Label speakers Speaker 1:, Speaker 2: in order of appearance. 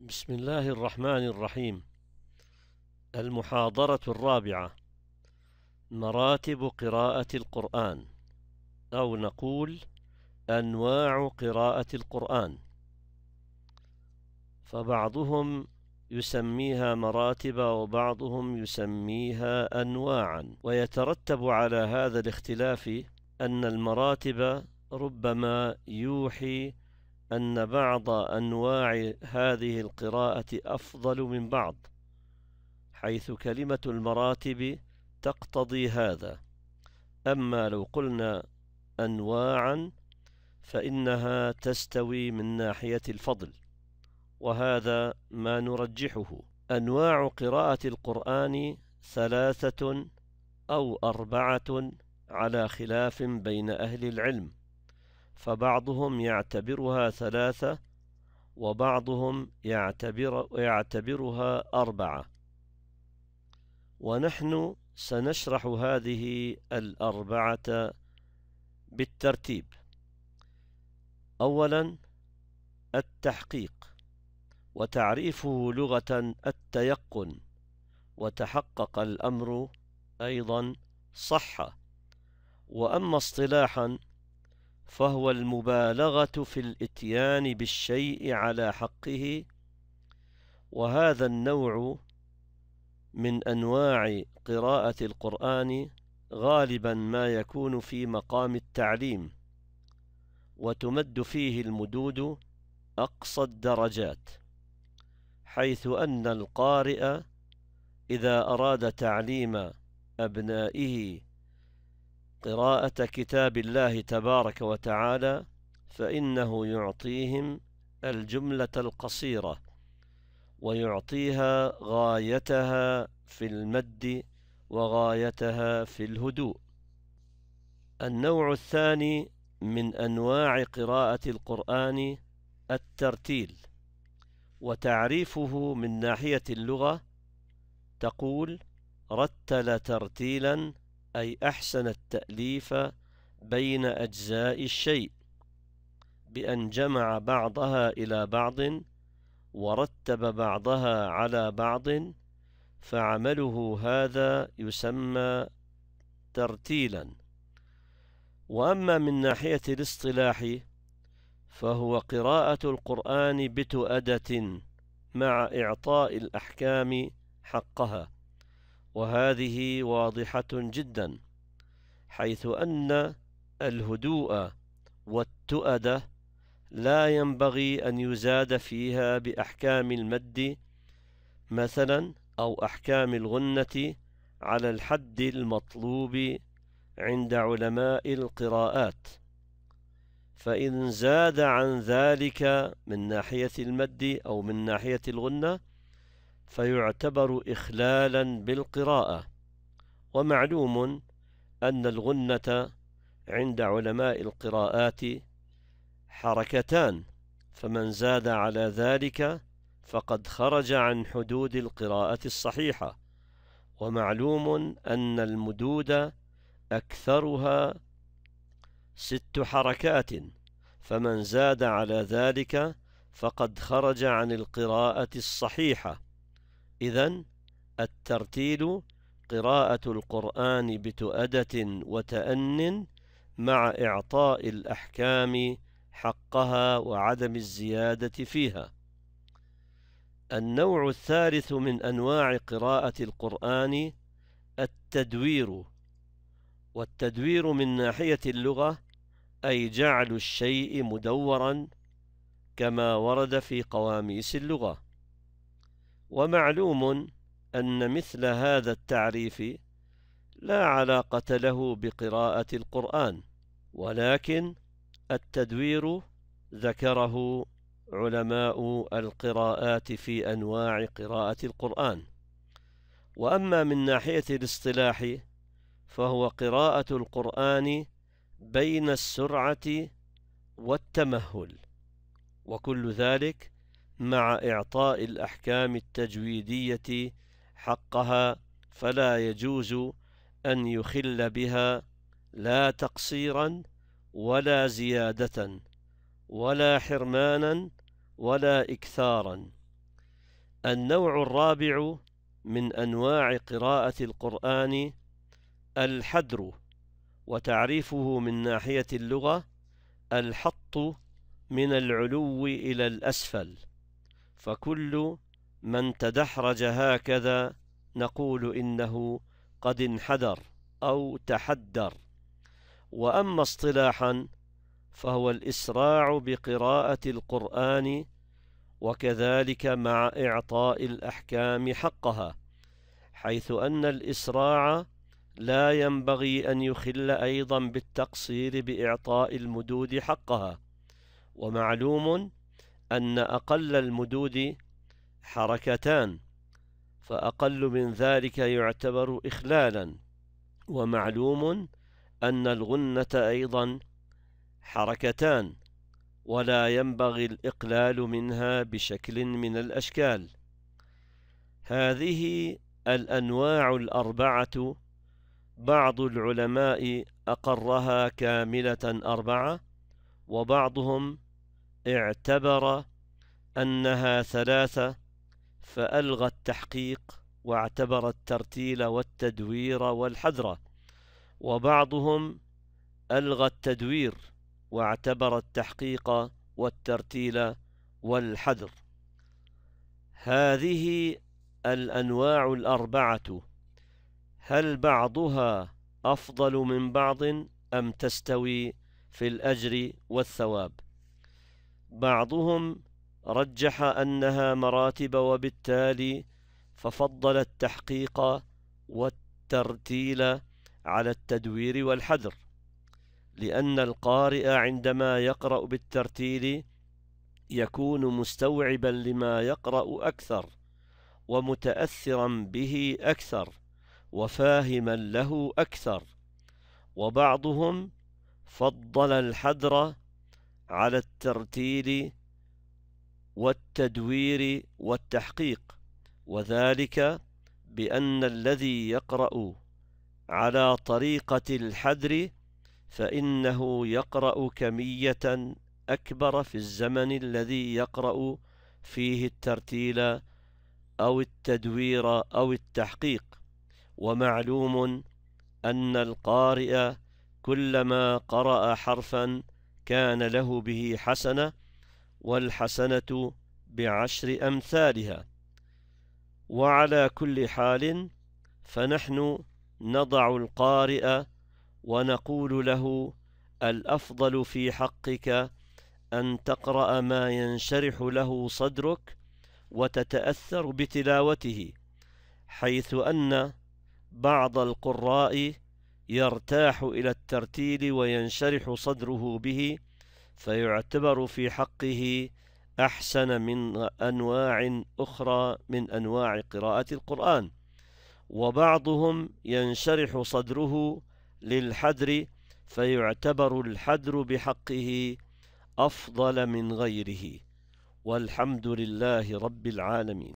Speaker 1: بسم الله الرحمن الرحيم المحاضرة الرابعة مراتب قراءة القرآن أو نقول أنواع قراءة القرآن فبعضهم يسميها مراتب وبعضهم يسميها أنواعا ويترتب على هذا الاختلاف أن المراتب ربما يوحي أن بعض أنواع هذه القراءة أفضل من بعض حيث كلمة المراتب تقتضي هذا أما لو قلنا أنواعا فإنها تستوي من ناحية الفضل وهذا ما نرجحه أنواع قراءة القرآن ثلاثة أو أربعة على خلاف بين أهل العلم فبعضهم يعتبرها ثلاثة وبعضهم يعتبر يعتبرها أربعة ونحن سنشرح هذه الأربعة بالترتيب أولا التحقيق وتعريفه لغة التيقن وتحقق الأمر أيضا صح وأما اصطلاحا فهو المبالغة في الإتيان بالشيء على حقه وهذا النوع من أنواع قراءة القرآن غالبا ما يكون في مقام التعليم وتمد فيه المدود أقصى الدرجات حيث أن القارئ إذا أراد تعليم أبنائه قراءة كتاب الله تبارك وتعالى فإنه يعطيهم الجملة القصيرة ويعطيها غايتها في المد وغايتها في الهدوء النوع الثاني من أنواع قراءة القرآن الترتيل وتعريفه من ناحية اللغة تقول رتل ترتيلا أي أحسن التأليف بين أجزاء الشيء بأن جمع بعضها إلى بعض ورتب بعضها على بعض فعمله هذا يسمى ترتيلا وأما من ناحية الاصطلاح فهو قراءة القرآن بتؤدة مع إعطاء الأحكام حقها وهذه واضحة جدا حيث أن الهدوء والتؤدة لا ينبغي أن يزاد فيها بأحكام المد مثلا أو أحكام الغنة على الحد المطلوب عند علماء القراءات فإن زاد عن ذلك من ناحية المد أو من ناحية الغنة فيعتبر إخلالا بالقراءة ومعلوم أن الغنة عند علماء القراءات حركتان فمن زاد على ذلك فقد خرج عن حدود القراءة الصحيحة ومعلوم أن المدود أكثرها ست حركات فمن زاد على ذلك فقد خرج عن القراءة الصحيحة إذا الترتيل قراءة القرآن بتؤدة وتأن مع إعطاء الأحكام حقها وعدم الزيادة فيها النوع الثالث من أنواع قراءة القرآن التدوير والتدوير من ناحية اللغة أي جعل الشيء مدورا كما ورد في قواميس اللغة ومعلوم أن مثل هذا التعريف لا علاقة له بقراءة القرآن ولكن التدوير ذكره علماء القراءات في أنواع قراءة القرآن وأما من ناحية الاصطلاح فهو قراءة القرآن بين السرعة والتمهل وكل ذلك مع إعطاء الأحكام التجويدية حقها فلا يجوز أن يخل بها لا تقصيرا ولا زيادة ولا حرمانا ولا إكثارا النوع الرابع من أنواع قراءة القرآن الحدر وتعريفه من ناحية اللغة الحط من العلو إلى الأسفل فكل من تدحرج هكذا نقول إنه قد انحدر أو تحدر وأما اصطلاحا فهو الإسراع بقراءة القرآن وكذلك مع إعطاء الأحكام حقها حيث أن الإسراع لا ينبغي أن يخل أيضا بالتقصير بإعطاء المدود حقها ومعلوم أن أقل المدود حركتان فأقل من ذلك يعتبر إخلالا ومعلوم أن الغنة أيضا حركتان ولا ينبغي الإقلال منها بشكل من الأشكال هذه الأنواع الأربعة بعض العلماء أقرها كاملة أربعة وبعضهم اعتبر أنها ثلاثة فألغى التحقيق واعتبر الترتيل والتدوير والحذر وبعضهم ألغى التدوير واعتبر التحقيق والترتيل والحذر هذه الأنواع الأربعة هل بعضها أفضل من بعض أم تستوي في الأجر والثواب بعضهم رجح أنها مراتب وبالتالي ففضل التحقيق والترتيل على التدوير والحدر لأن القارئ عندما يقرأ بالترتيل يكون مستوعبا لما يقرأ أكثر ومتأثرا به أكثر وفاهما له أكثر وبعضهم فضل الحدر على الترتيل والتدوير والتحقيق وذلك بأن الذي يقرأ على طريقة الحذر فإنه يقرأ كمية أكبر في الزمن الذي يقرأ فيه الترتيل أو التدوير أو التحقيق ومعلوم أن القارئ كلما قرأ حرفا كان له به حسنة والحسنة بعشر أمثالها وعلى كل حال فنحن نضع القارئ ونقول له الأفضل في حقك أن تقرأ ما ينشرح له صدرك وتتأثر بتلاوته حيث أن بعض القراء يرتاح إلى الترتيل وينشرح صدره به فيعتبر في حقه أحسن من أنواع أخرى من أنواع قراءة القرآن وبعضهم ينشرح صدره للحدر فيعتبر الحدر بحقه أفضل من غيره والحمد لله رب العالمين